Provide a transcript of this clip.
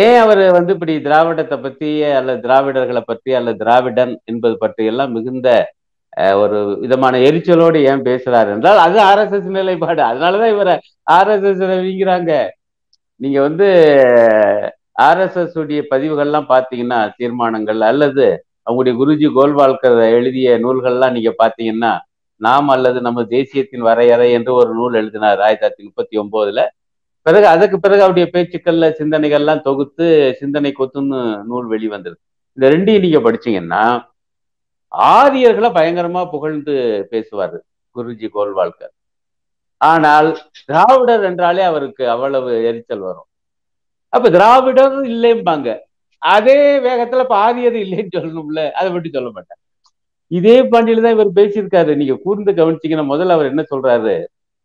ஏன் அவர் வந்து இப்படி திராவிடத்தை பற்றி அல்ல திராவிடர்களை பற்றி அல்ல திராவிடன் என்பது பற்றி எல்லாம் மிகுந்த ஒரு விதமான எரிச்சலோடு ஏன் பேசுறாரு என்றால் அது ஆர்எஸ்எஸ் நிலைப்பாடு அதனாலதான் இவரை ஆர்எஸ்எஸ் வீங்கிறாங்க நீங்க வந்து எஸ் உடைய பதிவுகள்லாம் பார்த்தீங்கன்னா தீர்மானங்கள் அல்லது அவங்களுடைய குருஜி கோல்வால்கர் எழுதிய நூல்கள்லாம் நீங்க பார்த்தீங்கன்னா நாம் அல்லது நம்ம தேசியத்தின் வரையறை என்று ஒரு நூல் எழுதினார் ஆயிரத்தி தொள்ளாயிரத்தி முப்பத்தி ஒன்பதுல பிறகு அதுக்கு பிறகு அவருடைய பேச்சுக்கள்ல சிந்தனைகள்லாம் தொகுத்து சிந்தனை கொத்துன்னு நூல் வெளிவந்திருக்கு இந்த ரெண்டையும் நீங்க படிச்சீங்கன்னா ஆரியர்களை பயங்கரமா புகழ்ந்து பேசுவாரு குருஜி கோல்வால்கர் ஆனால் திராவிடர் என்றாலே அவருக்கு அவ்வளவு எரிச்சல் வரும் அப்ப திராவிடர் இல்லைம்பாங்க அதே வேகத்துல இப்ப ஆரியர் இல்லைன்னு சொல்லணும்ல அதை விட்டு சொல்ல மாட்டேன் இதே பாண்டியில தான் இவர் பேசியிருக்காரு நீங்க கூர்ந்து கவனிச்சீங்கன்னா முதல்ல அவர் என்ன சொல்றாரு